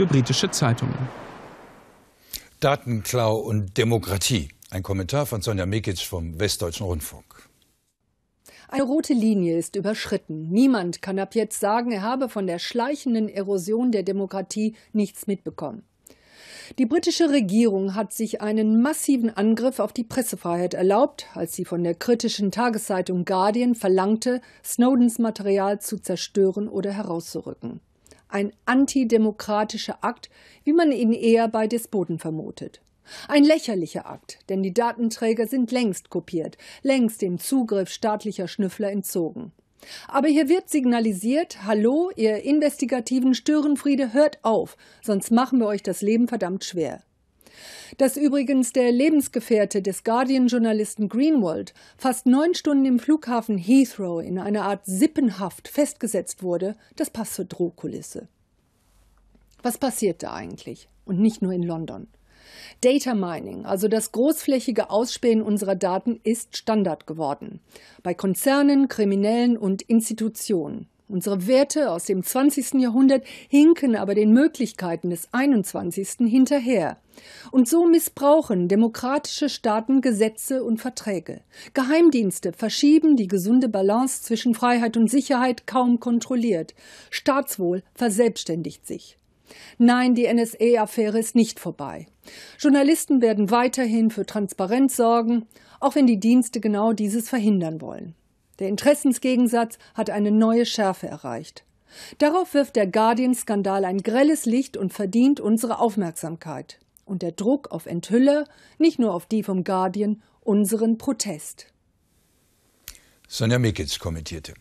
für britische Zeitungen. Datenklau und Demokratie. Ein Kommentar von Sonja Mikic vom Westdeutschen Rundfunk. Eine rote Linie ist überschritten. Niemand kann ab jetzt sagen, er habe von der schleichenden Erosion der Demokratie nichts mitbekommen. Die britische Regierung hat sich einen massiven Angriff auf die Pressefreiheit erlaubt, als sie von der kritischen Tageszeitung Guardian verlangte, Snowdens Material zu zerstören oder herauszurücken ein antidemokratischer Akt, wie man ihn eher bei Despoten vermutet. Ein lächerlicher Akt, denn die Datenträger sind längst kopiert, längst dem Zugriff staatlicher Schnüffler entzogen. Aber hier wird signalisiert, hallo, ihr investigativen Störenfriede, hört auf, sonst machen wir euch das Leben verdammt schwer. Dass übrigens der Lebensgefährte des Guardian-Journalisten Greenwald fast neun Stunden im Flughafen Heathrow in einer Art Sippenhaft festgesetzt wurde, das passt zur Drohkulisse. Was passiert da eigentlich? Und nicht nur in London. Data Mining, also das großflächige Ausspähen unserer Daten, ist Standard geworden. Bei Konzernen, Kriminellen und Institutionen. Unsere Werte aus dem 20. Jahrhundert hinken aber den Möglichkeiten des 21. hinterher. Und so missbrauchen demokratische Staaten Gesetze und Verträge. Geheimdienste verschieben die gesunde Balance zwischen Freiheit und Sicherheit kaum kontrolliert. Staatswohl verselbstständigt sich. Nein, die NSA-Affäre ist nicht vorbei. Journalisten werden weiterhin für Transparenz sorgen, auch wenn die Dienste genau dieses verhindern wollen. Der Interessensgegensatz hat eine neue Schärfe erreicht. Darauf wirft der Guardian-Skandal ein grelles Licht und verdient unsere Aufmerksamkeit. Und der Druck auf Enthüller, nicht nur auf die vom Guardian, unseren Protest. Sonja Mickitz kommentierte.